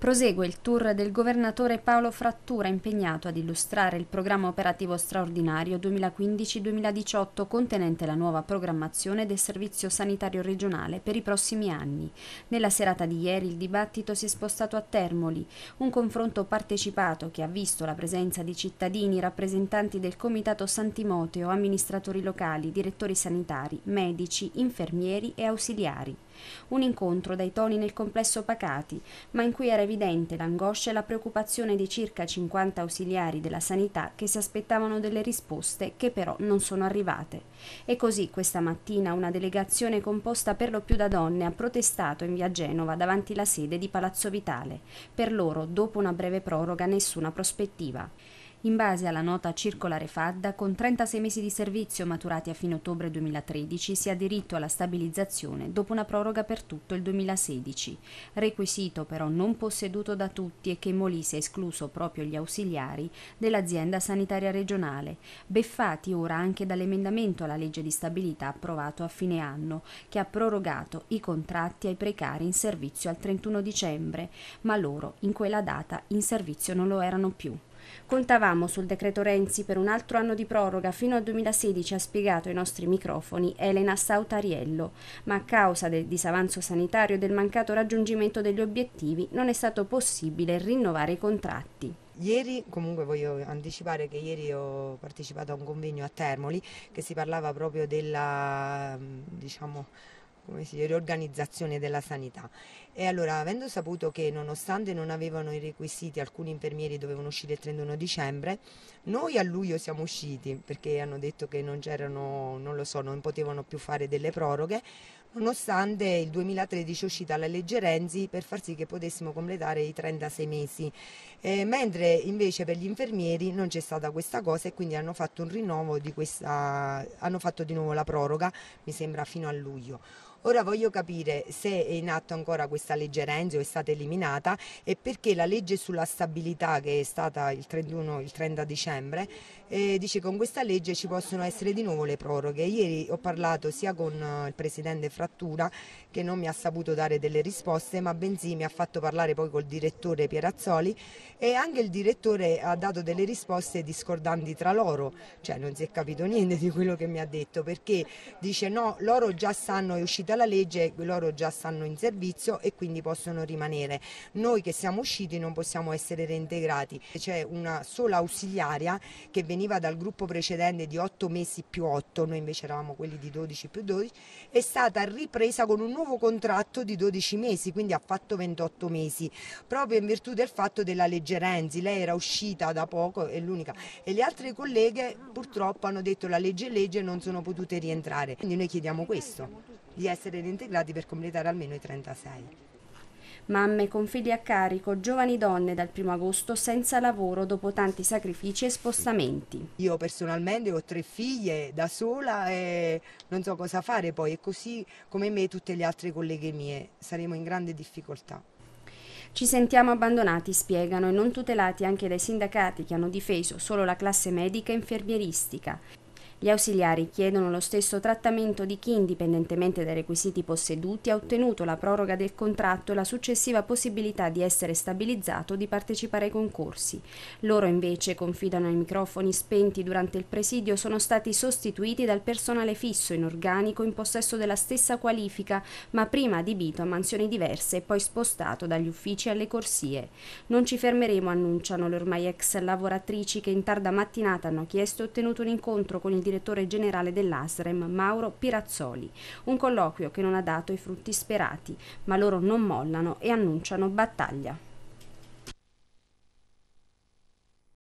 Prosegue il tour del governatore Paolo Frattura impegnato ad illustrare il programma operativo straordinario 2015-2018 contenente la nuova programmazione del Servizio Sanitario Regionale per i prossimi anni. Nella serata di ieri il dibattito si è spostato a Termoli, un confronto partecipato che ha visto la presenza di cittadini, rappresentanti del Comitato Santimoteo, amministratori locali, direttori sanitari, medici, infermieri e ausiliari. Un incontro dai toni nel complesso Pacati, ma in cui era evidente l'angoscia e la preoccupazione di circa 50 ausiliari della sanità che si aspettavano delle risposte che però non sono arrivate. E così questa mattina una delegazione composta per lo più da donne ha protestato in via Genova davanti la sede di Palazzo Vitale. Per loro, dopo una breve proroga, nessuna prospettiva in base alla nota circolare FADDA, con 36 mesi di servizio maturati a fine ottobre 2013 si ha diritto alla stabilizzazione dopo una proroga per tutto il 2016, requisito però non posseduto da tutti e che Molise ha escluso proprio gli ausiliari dell'azienda sanitaria regionale, beffati ora anche dall'emendamento alla legge di stabilità approvato a fine anno, che ha prorogato i contratti ai precari in servizio al 31 dicembre, ma loro in quella data in servizio non lo erano più. Contavamo sul decreto Renzi per un altro anno di proroga fino al 2016, ha spiegato ai nostri microfoni Elena Sautariello, ma a causa del disavanzo sanitario e del mancato raggiungimento degli obiettivi non è stato possibile rinnovare i contratti. Ieri, comunque voglio anticipare che ieri ho partecipato a un convegno a Termoli che si parlava proprio della, diciamo, come si dice, riorganizzazione della sanità. E allora, avendo saputo che nonostante non avevano i requisiti, alcuni infermieri dovevano uscire il 31 dicembre, noi a luglio siamo usciti perché hanno detto che non c'erano, non lo so, non potevano più fare delle proroghe, nonostante il 2013 è uscita la legge Renzi per far sì che potessimo completare i 36 mesi, eh, mentre invece per gli infermieri non c'è stata questa cosa e quindi hanno fatto un rinnovo di questa, hanno fatto di nuovo la proroga, mi sembra fino a luglio. Ora voglio capire se è in atto ancora questa legge Renzi o è stata eliminata e perché la legge sulla stabilità che è stata il 31 il 30 dicembre eh, dice che con questa legge ci possono essere di nuovo le proroghe. Ieri ho parlato sia con eh, il presidente Frattura che non mi ha saputo dare delle risposte, ma bensì mi ha fatto parlare poi col direttore Pierazzoli e anche il direttore ha dato delle risposte discordanti tra loro, cioè non si è capito niente di quello che mi ha detto perché dice no, loro già sanno è uscito seguito alla legge loro già stanno in servizio e quindi possono rimanere. Noi che siamo usciti non possiamo essere reintegrati. C'è una sola ausiliaria che veniva dal gruppo precedente di 8 mesi più 8, noi invece eravamo quelli di 12 più 12, è stata ripresa con un nuovo contratto di 12 mesi, quindi ha fatto 28 mesi, proprio in virtù del fatto della legge Renzi. Lei era uscita da poco, è l'unica, e le altre colleghe purtroppo hanno detto la legge è legge e non sono potute rientrare. Quindi noi chiediamo questo di essere reintegrati per completare almeno i 36. Mamme con figli a carico, giovani donne dal 1 agosto senza lavoro dopo tanti sacrifici e spostamenti. Io personalmente ho tre figlie da sola e non so cosa fare poi e così come me e tutte le altre colleghe mie saremo in grande difficoltà. Ci sentiamo abbandonati, spiegano, e non tutelati anche dai sindacati che hanno difeso solo la classe medica e infermieristica. Gli ausiliari chiedono lo stesso trattamento di chi, indipendentemente dai requisiti posseduti, ha ottenuto la proroga del contratto e la successiva possibilità di essere stabilizzato o di partecipare ai concorsi. Loro invece, confidano ai microfoni spenti durante il presidio, sono stati sostituiti dal personale fisso in organico in possesso della stessa qualifica, ma prima adibito a mansioni diverse e poi spostato dagli uffici alle corsie. Non ci fermeremo, annunciano le ormai ex lavoratrici che in tarda mattinata hanno chiesto e ottenuto un incontro con il direttore direttore generale dell'ASREM, Mauro Pirazzoli. Un colloquio che non ha dato i frutti sperati, ma loro non mollano e annunciano battaglia.